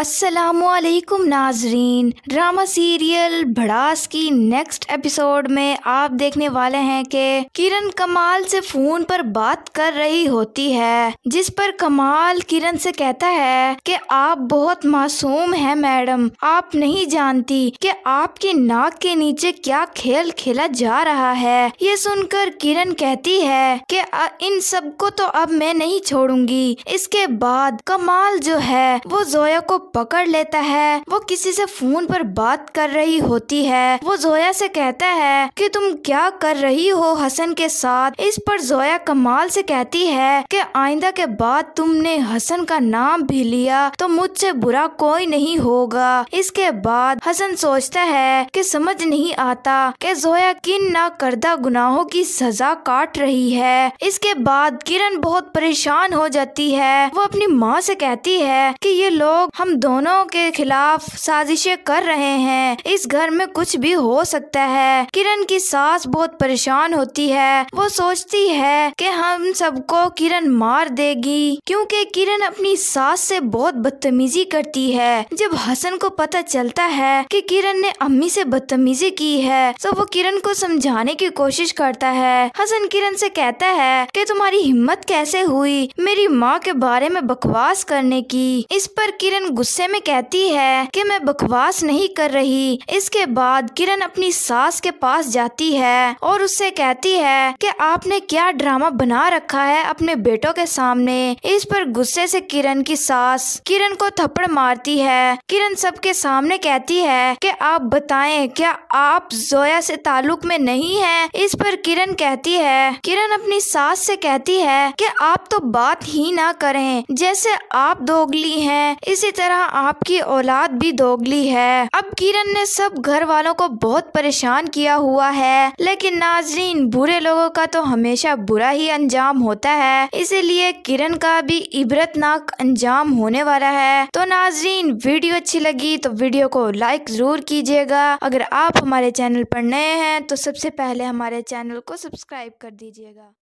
असलकुम नाजरीन drama serial भड़ास की नेक्स्ट एपिसोड में आप देखने वाले हैं कि किरण कमाल से फोन पर बात कर रही होती है जिस पर कमाल किरण से कहता है कि आप बहुत मासूम हैं मैडम आप नहीं जानती कि आपके नाक के नीचे क्या खेल खेला जा रहा है ये सुनकर किरण कहती है कि इन सबको तो अब मैं नहीं छोड़ूंगी इसके बाद कमाल जो है वो जोया को पकड़ लेता है वो किसी से फोन पर बात कर रही होती है वो जोया से कहता है कि तुम क्या कर रही हो हसन के साथ इस पर जोया कमाल से कहती है कि आइंदा के बाद तुमने हसन का नाम भी लिया तो मुझसे बुरा कोई नहीं होगा इसके बाद हसन सोचता है कि समझ नहीं आता कि जोया किन ना करदा गुनाहों की सजा काट रही है इसके बाद किरण बहुत परेशान हो जाती है वो अपनी माँ से कहती है कि ये लोग हम दोनों के खिलाफ साजिशें कर रहे हैं इस घर में कुछ भी हो सकता है किरण की सास बहुत परेशान होती है वो सोचती है कि हम सबको किरण मार देगी क्योंकि किरण अपनी सास से बहुत बदतमीजी करती है जब हसन को पता चलता है कि किरण ने अम्मी से बदतमीजी की है तो वो किरण को समझाने की कोशिश करता है हसन किरण से कहता है कि तुम्हारी हिम्मत कैसे हुई मेरी माँ के बारे में बकवास करने की इस पर किरण गुस्सा गुस्से में कहती है कि मैं बकवास नहीं कर रही इसके बाद किरण अपनी सास के पास जाती है और उससे कहती है कि आपने क्या ड्रामा बना रखा है अपने बेटों के सामने इस पर गुस्से से किरण की सास किरण को थप्पड़ मारती है किरण सबके सामने कहती है कि आप बताएं क्या आप जोया से ताल्लुक में नहीं है इस पर किरण कहती है किरण अपनी सास से कहती है कि आप तो बात ही ना करें जैसे आप दोगली हैं इसी तरह तरह आपकी औलाद भी दोगली है अब किरण ने सब घर वालों को बहुत परेशान किया हुआ है लेकिन नाजरीन बुरे लोगों का तो हमेशा बुरा ही अंजाम होता है इसीलिए किरण का भी इबरतनाक अंजाम होने वाला है तो नाजरीन वीडियो अच्छी लगी तो वीडियो को लाइक जरूर कीजिएगा अगर आप हमारे चैनल पर नए हैं तो सबसे पहले हमारे चैनल को सब्सक्राइब कर दीजिएगा